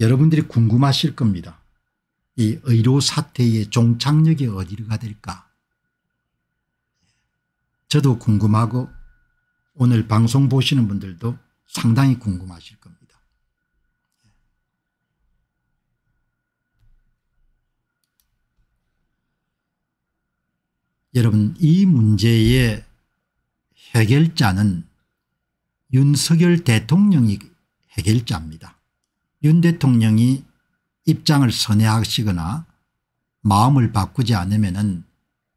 여러분들이 궁금하실 겁니다. 이 의료 사태의 종착역이 어디로 가될까 저도 궁금하고 오늘 방송 보시는 분들도 상당히 궁금하실 겁니다. 여러분 이 문제의 해결자는 윤석열 대통령이 해결자입니다. 윤 대통령이 입장을 선회하시거나 마음을 바꾸지 않으면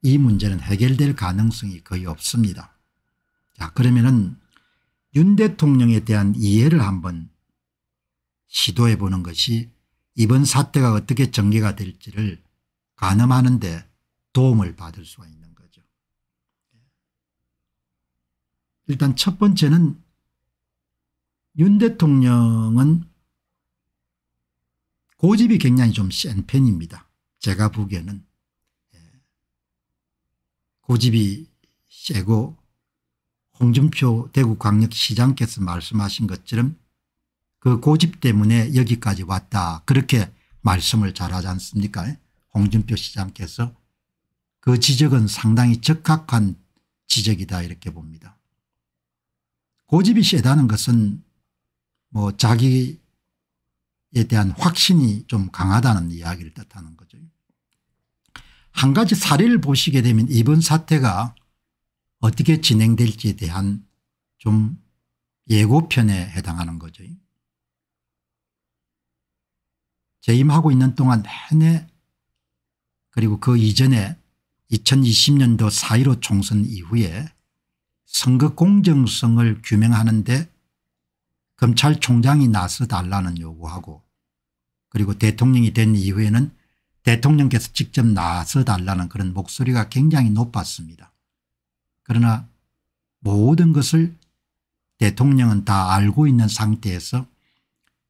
이 문제는 해결될 가능성이 거의 없습니다. 자 그러면 윤 대통령에 대한 이해를 한번 시도해 보는 것이 이번 사태가 어떻게 전개가 될지를 가늠하는 데 도움을 받을 수가 있는 거죠. 일단 첫 번째는 윤 대통령은 고집이 그 굉장히 좀 센 편입니다. 제가 보기에는 고집이 예. 그 세고 홍준표 대구광역시장께서 말씀하신 것처럼 그 고집 그 때문에 여기까지 왔다 그렇게 말씀을 잘하지 않습니까 예? 홍준표 시장께서 그 지적은 상당히 적합한 지적이다 이렇게 봅니다. 고집이 세다는 것은 뭐 자기 것에 대한 확신이 좀 강하다는 이야기를 뜻하는 거죠. 한 가지 사례를 보시게 되면 이번 사태가 어떻게 진행될지에 대한 좀 예고편에 해당하는 거죠. 재임하고 있는 동안 내내 그리고 그 이전에 2020년도 4.15 총선 이후에 선거 공정성을 규명하는데 검찰총장이 나서달라는 요구하고 그리고 대통령이 된 이후에는 대통령께서 직접 나서달라는 그런 목소리가 굉장히 높았습니다. 그러나 모든 것을 대통령은 다 알고 있는 상태에서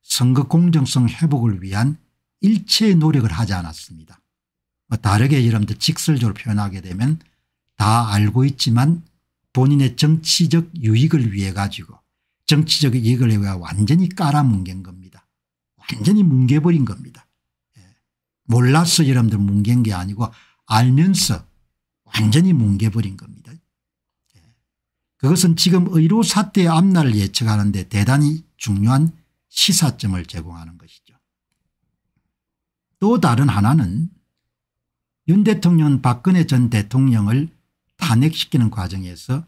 선거 공정성 회복을 위한 일체의 노력을 하지 않았습니다. 뭐 다르게 여러분들 직설적으로 표현하게 되면 다 알고 있지만 본인의 정치적 유익을 위해 가지고 정치적 이익을 위하 완전히 깔아뭉갠 겁니다. 완전히 뭉개버린 겁니다. 예. 몰라서 여러분들 뭉갠 게 아니고 알면서 완전히 뭉개버린 겁니다. 예. 그것은 지금 의료 사태의 앞날을 예측하는데 대단히 중요한 시사점을 제공하는 것이죠. 또 다른 하나는 윤 대통령은 박근혜 전 대통령을 탄핵시키는 과정에서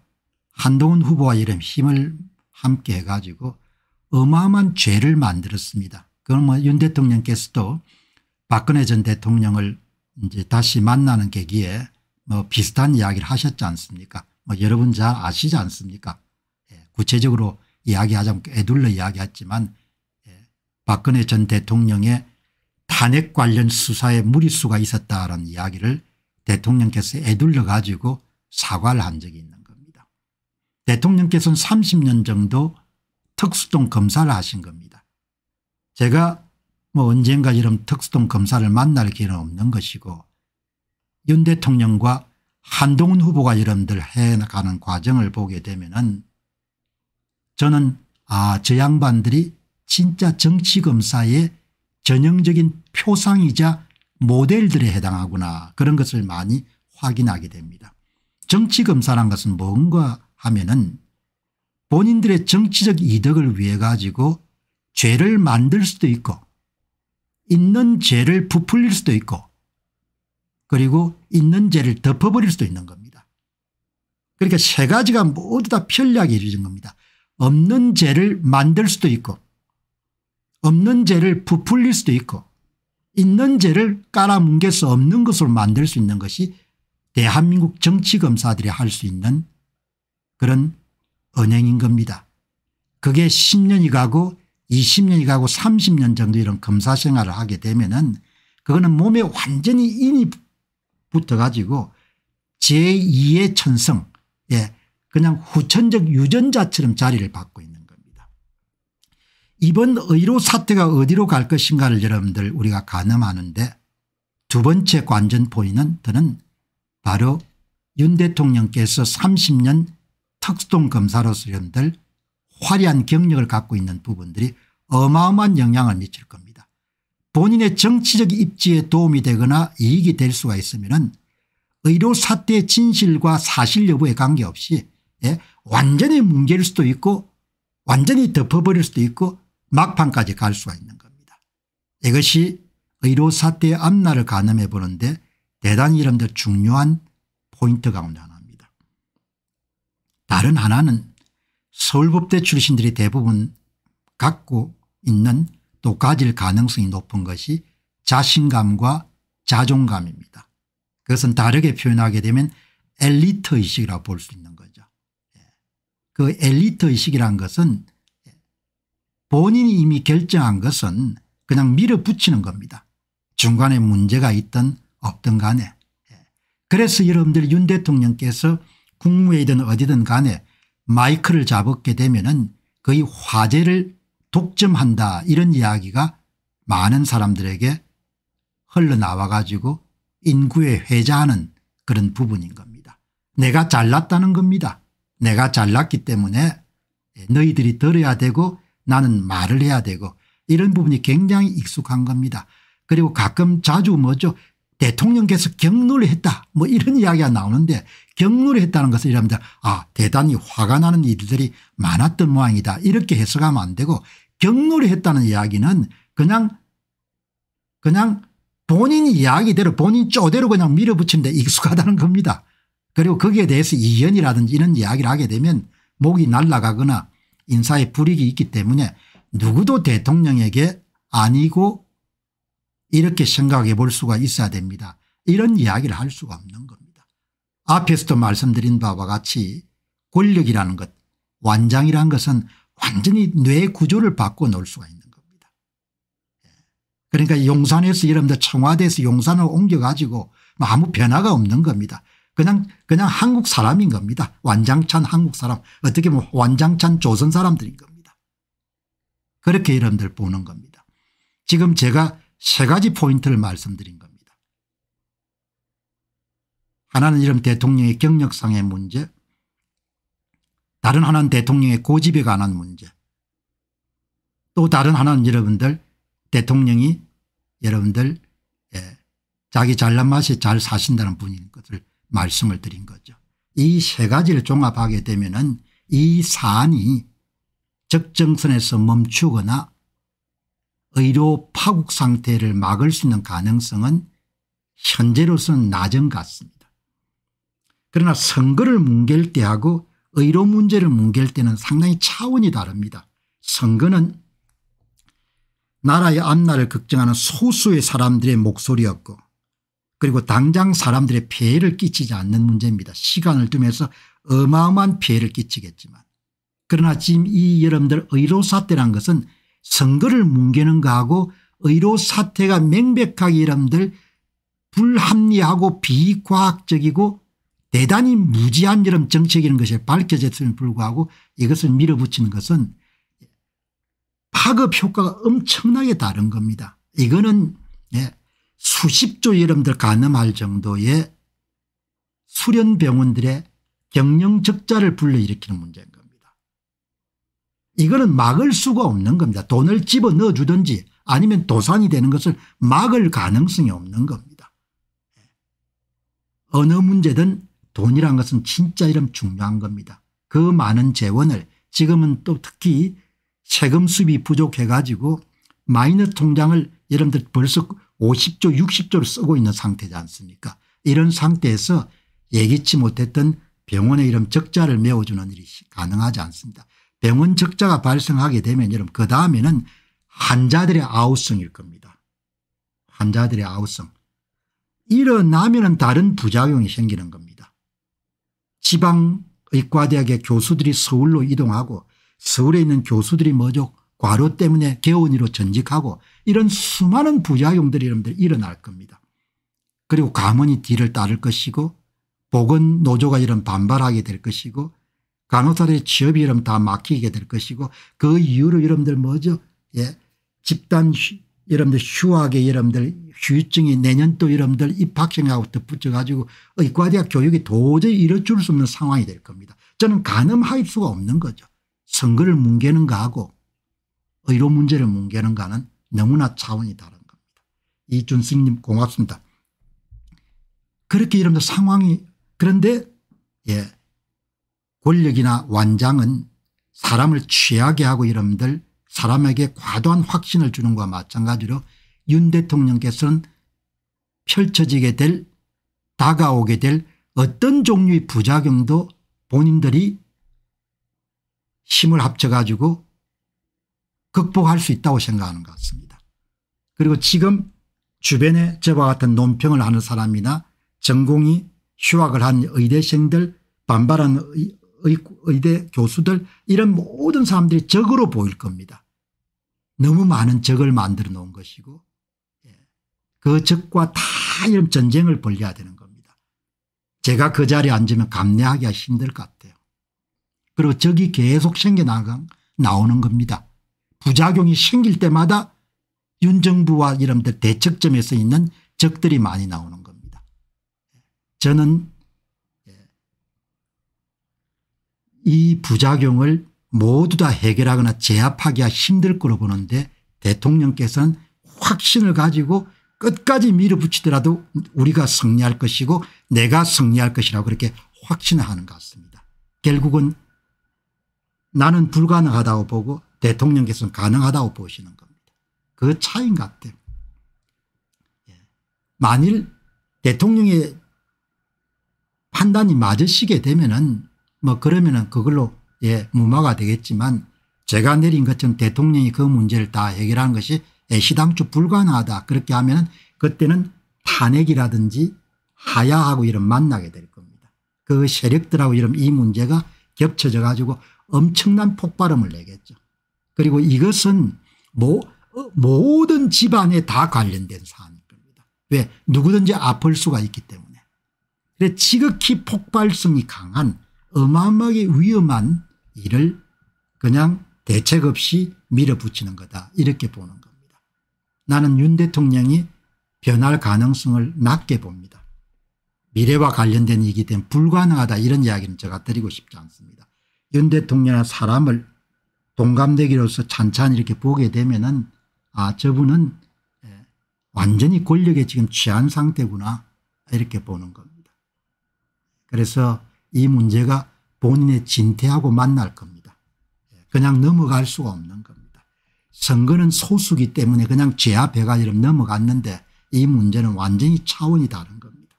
한동훈 후보와 이름 힘을 함께 해가지고 어마어마한 죄를 만들었습니다. 그건 뭐윤 대통령께서도 박근혜 전 대통령을 이제 다시 만나는 계기에 뭐 비슷한 이야기를 하셨지 않습니까? 뭐 여러분 잘 아시지 않습니까? 예, 구체적으로 이야기하자면 애둘러 이야기했지만 예, 박근혜 전 대통령의 탄핵 관련 수사에 무리수가 있었다라는 이야기를 대통령께서 애둘러 가지고 사과를 한 적이 있는 대통령께서는 30년 정도 특수통 검사를 하신 겁니다. 제가 뭐 언젠가 이런 특수동 검사를 만날 기회는 없는 것이고 윤 대통령과 한동훈 후보가 여러분들 해나가는 과정을 보게 되면은 저는 아저 양반들이 진짜 정치검사의 전형적인 표상이자 모델들에 해당하구나 그런 것을 많이 확인하게 됩니다. 정치검사란 것은 뭔가 하면은 본인들의 정치적 이득을 위해 가지고 죄를 만들 수도 있고 있는 죄를 부풀릴 수도 있고 그리고 있는 죄를 덮어버릴 수도 있는 겁니다. 그러니까 세 가지가 모두 다 편리하게 이루어진 겁니다. 없는 죄를 만들 수도 있고 없는 죄를 부풀릴 수도 있고 있는 죄를 깔아뭉개서 없는 것으로 만들 수 있는 것이 대한민국 정치검사들이 할 수 있는 그런 은행인 겁니다. 그게 10년이 가고 20년이 가고 30년 정도 이런 검사 생활을 하게 되면은 그거는 몸에 완전히 인이 붙어 가지고 제2의 천성 예 그냥 후천적 유전자처럼 자리를 받고 있는 겁니다. 이번 의료 사태가 어디로 갈 것인가를 여러분들 우리가 가늠하는데 두 번째 관전 포인트는 바로 윤 대통령께서 30년 특수동 검사로서 여러분들 화려한 경력을 갖고 있는 부분들이 어마어마한 영향을 미칠 겁니다. 본인의 정치적 입지에 도움이 되거나 이익이 될 수가 있으면 의료 사태의 진실과 사실 여부에 관계없이 예? 완전히 뭉개일 수도 있고 완전히 덮어버릴 수도 있고 막판까지 갈 수가 있는 겁니다. 이것이 의료 사태의 앞날을 가늠해 보는데 대단히 이런 데 중요한 포인트 가운데 다른 하나는 서울법대 출신들이 대부분 갖고 있는 또 가질 가능성이 높은 것이 자신감과 자존감입니다. 그것은 다르게 표현하게 되면 엘리트 의식이라고 볼 수 있는 거죠. 예. 그 엘리트 의식이란 것은 본인이 이미 결정한 것은 그냥 밀어붙이는 겁니다. 중간에 문제가 있든 없든 간에. 예. 그래서 여러분들 윤 대통령께서 국무회의든 어디든 간에 마이크를 잡게 되면 은 거의 화제를 독점한다 이런 이야기가 많은 사람들에게 흘러나와 가지고 인구에 회자하는 그런 부분인 겁니다. 내가 잘났다는 겁니다. 내가 잘났기 때문에 예, 너희들이 들어야 되고 나는 말을 해야 되고 이런 부분이 굉장히 익숙한 겁니다. 그리고 가끔 자주 뭐죠 대통령께서 경로를 했다 뭐 이런 이야기가 나오는데 경로를 했다는 것을 이랍니다. 아 대단히 화가 나는 일들이 많았던 모양이다 이렇게 해석하면 안 되고 경로를 했다는 이야기는 그냥 그냥 본인 이야기대로 본인 쪼대로 그냥 밀어붙이는데 익숙하다는 겁니다. 그리고 거기에 대해서 이견이라든지 이런 이야기를 하게 되면 목이 날아가거나 인사에 불이익이 있기 때문에 누구도 대통령에게 아니고 이렇게 생각해 볼 수가 있어야 됩니다. 이런 이야기를 할 수가 없는 겁니다. 앞에서도 말씀드린 바와 같이 권력이라는 것 완장이라는 것은 완전히 뇌 구조를 바꿔놓을 수가 있는 겁니다. 그러니까 용산에서 여러분들 청와대에서 용산을 옮겨가지고 뭐 아무 변화가 없는 겁니다. 그냥 그냥 한국 사람인 겁니다. 완장찬 한국 사람 어떻게 보면 완장찬 조선 사람들인 겁니다. 그렇게 여러분들 보는 겁니다. 지금 제가 세 가지 포인트를 말씀드린 겁니다. 하나는 이런 대통령의 경력상의 문제 다른 하나는 대통령의 고집에 관한 문제 또 다른 하나는 여러분들 대통령이 여러분들 예, 자기 잘난 맛이 잘 사신다는 분인 것을 말씀을 드린 거죠. 이 세 가지를 종합하게 되면 은이 사안이 적정선에서 멈추거나 의료 파국 상태를 막을 수 있는 가능성은 현재로서는 낮은 것 같습니다. 그러나 선거를 뭉갤 때하고 의료 문제를 뭉갤 때는 상당히 차원이 다릅니다. 선거는 나라의 앞날을 걱정하는 소수의 사람들의 목소리였고 그리고 당장 사람들의 피해를 끼치지 않는 문제입니다. 시간을 두면서 어마어마한 피해를 끼치겠지만 그러나 지금 이 여러분들 의료사태란 것은 선거를 뭉개는 거하고 의료 사태가 명백하게 이름들 불합리하고 비과학적이고 대단히 무지한 이름 정책이라는 것이 밝혀졌음에 불구하고 이것을 밀어붙이는 것은 파급 효과가 엄청나게 다른 겁니다. 이거는 예, 수십조 여러분들 가늠할 정도의 수련병원들의 경영적자를 불러일으키는 문제인 겁니다. 이거는 막을 수가 없는 겁니다. 돈을 집어넣어 주든지 아니면 도산이 되는 것을 막을 가능성이 없는 겁니다. 어느 문제든 돈이란 것은 진짜 이름 중요한 겁니다. 그 많은 재원을 지금은 또 특히 세금 수입이 부족해 가지고 마이너 통장을 여러분들 벌써 50조 60조를 쓰고 있는 상태지 않습니까 이런 상태에서 예기치 못했던 병원의 이름 적자를 메워주는 일이 가능하지 않습니다. 병원 적자가 발생하게 되면 여러분 그 다음에는 환자들의 아우성일 겁니다. 환자들의 아우성. 일어나면 다른 부작용이 생기는 겁니다. 지방의과대학의 교수들이 서울로 이동하고 서울에 있는 교수들이 뭐죠 과로 때문에 개원위로 전직하고 이런 수많은 부작용들이 여러분들 일어날 겁니다. 그리고 가문이 뒤를 따를 것이고 보건노조가 이런 반발하게 될 것이고 간호사의 취업이 이러면 다 막히게 될 것이고 그 이유로 여러분들 뭐죠 예 집단 여러분들 휴학에 여러분들 휴증이 내년 또 여러분들 입학생하고 덧붙여 가지고 의과대학 어, 교육이 도저히 이뤄줄 수 없는 상황이 될 겁니다. 저는 가늠할 수가 없는 거죠. 선거를 뭉개는가 하고 의료 문제를 뭉개는가는 너무나 차원이 다른 겁니다. 이준승님 고맙습니다. 그렇게 이러면서 상황이 그런데 예 권력이나 완장은 사람을 취하게 하고 이름들 사람에게 과도한 확신을 주는 것과 마찬가지로 윤 대통령께서는 펼쳐지게 될 다가오게 될 어떤 종류의 부작용도 본인들이 힘을 합쳐 가지고 극복할 수 있다고 생각하는 것 같습니다. 그리고 지금 주변에 저와 같은 논평을 하는 사람이나 전공이 휴학을 한 의대생들 반발한 의대 교수들 이런 모든 사람들이 적으로 보일 겁니다. 너무 많은 적을 만들어 놓은 것이고 예. 그 적과 다 이런 전쟁을 벌려야 되는 겁니다. 제가 그 자리에 앉으면 감내하기가 힘들 것 같아요. 그리고 적이 계속 생겨나가 나오는 겁니다. 부작용이 생길 때마다 윤 정부와 이런들 대척점에서 있는 적들이 많이 나오는 겁니다. 예. 저는 이 부작용을 모두 다 해결하거나 제압하기가 힘들 거로 보는데 대통령께서는 확신을 가지고 끝까지 밀어붙이더라도 우리가 승리할 것이고 내가 승리할 것이라고 그렇게 확신하는 것 같습니다. 결국은 나는 불가능하다고 보고 대통령께서는 가능하다고 보시는 겁니다. 그 차이인 것 같아요. 예. 만일 대통령의 판단이 맞으시게 되면 은뭐 그러면은 그걸로 예 무마가 되겠지만 제가 내린 것처럼 대통령이 그 문제를 다 해결하는 것이 애시당초 예, 불가능하다 그렇게 하면은 그때는 탄핵이라든지 하야하고 이런 만나게 될 겁니다. 그 세력들하고 이런 이 문제가 겹쳐져 가지고 엄청난 폭발음을 내겠죠. 그리고 이것은 모, 모든 집안에 다 관련된 사안일 겁니다. 왜 누구든지 아플 수가 있기 때문에. 그래 지극히 폭발성이 강한 어마어마하게 위험한 일을 그냥 대책 없이 밀어붙이는 거다 이렇게 보는 겁니다. 나는 윤 대통령이 변할 가능성을 낮게 봅니다. 미래와 관련된 일 이기 때문에 불가능하다 이런 이야기는 제가 드리고 싶지 않습니다. 윤대통령은 사람을 동감되기로서 찬찬히 이렇게 보게 되면은 아 저분은 예, 완전히 권력에 지금 취한 상태구나 이렇게 보는 겁니다. 그래서 이 문제가 본인의 진퇴하고 만날 겁니다. 그냥 넘어갈 수가 없는 겁니다. 선거는 소수기 때문에 그냥 제압 배가지럼 넘어갔는데 이 문제는 완전히 차원이 다른 겁니다.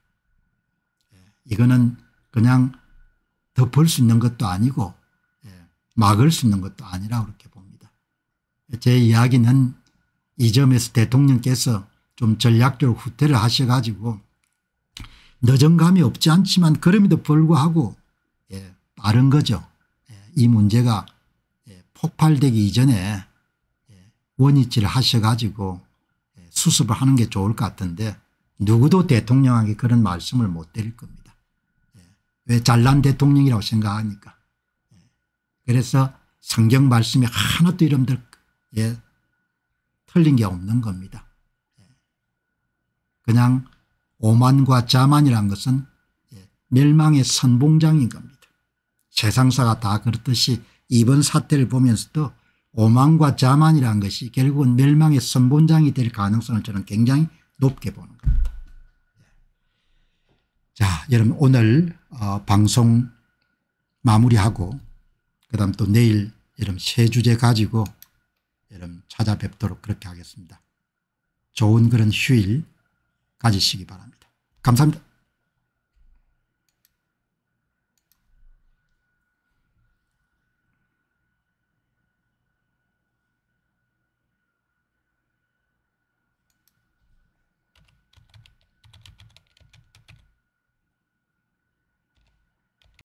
이거는 그냥 덮을 수 있는 것도 아니고 예, 막을 수 있는 것도 아니라 그렇게 봅니다. 제 이야기는 이 점에서 대통령께서 좀 전략적으로 후퇴를 하셔가지고 늦은 감이 없지 않지만 그럼에도 불구하고 예, 빠른 거죠. 예, 이 문제가 예, 폭발되기 이전에 예, 원위치를 하셔가지고 예, 수습을 하는 게 좋을 것 같은데 누구도 대통령에게 그런 말씀을 못 드릴 겁니다. 예, 왜 잘난 대통령이라고 생각하니까. 그래서 성경 말씀이 하나도 이름들 예, 틀린 게 없는 겁니다. 그냥 오만과 자만이란 것은 예, 멸망의 선봉장인 겁니다. 세상사가 다 그렇듯이 이번 사태를 보면서도 오만과 자만이란 것이 결국은 멸망의 선봉장이 될 가능성을 저는 굉장히 높게 보는 겁니다. 예. 자 여러분 오늘 어, 방송 마무리하고 그 다음 또 내일 여러분 새 주제 가지고 여러분 찾아뵙도록 그렇게 하겠습니다. 좋은 그런 휴일 가지시기 바랍니다. 감사합니다.